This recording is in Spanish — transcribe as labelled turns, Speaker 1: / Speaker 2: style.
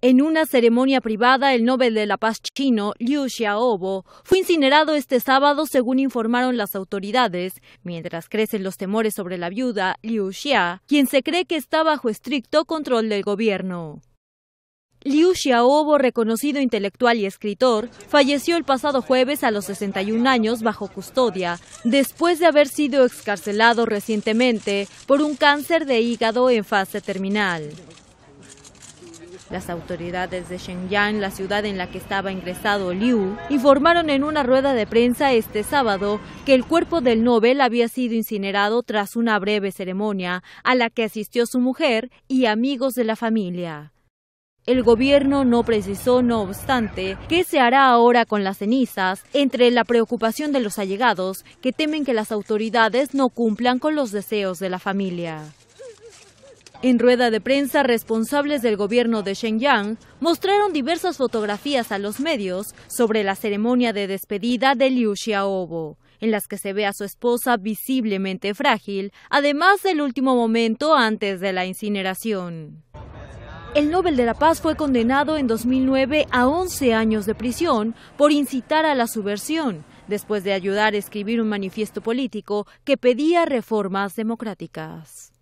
Speaker 1: En una ceremonia privada, el Nobel de la Paz chino Liu Xiaobo fue incinerado este sábado, según informaron las autoridades, mientras crecen los temores sobre la viuda Liu Xia, quien se cree que está bajo estricto control del gobierno. Liu Xiaobo, reconocido intelectual y escritor, falleció el pasado jueves a los 61 años bajo custodia, después de haber sido excarcelado recientemente por un cáncer de hígado en fase terminal. Las autoridades de Shenyang, la ciudad en la que estaba ingresado Liu, informaron en una rueda de prensa este sábado que el cuerpo del Nobel había sido incinerado tras una breve ceremonia a la que asistió su mujer y amigos de la familia. El gobierno no precisó, no obstante, qué se hará ahora con las cenizas, entre la preocupación de los allegados, que temen que las autoridades no cumplan con los deseos de la familia. En rueda de prensa, responsables del gobierno de Shenyang mostraron diversas fotografías a los medios sobre la ceremonia de despedida de Liu Xiaobo, en las que se ve a su esposa visiblemente frágil, además del último momento antes de la incineración. El Nobel de la Paz fue condenado en 2009 a 11 años de prisión por incitar a la subversión, después de ayudar a escribir un manifiesto político que pedía reformas democráticas.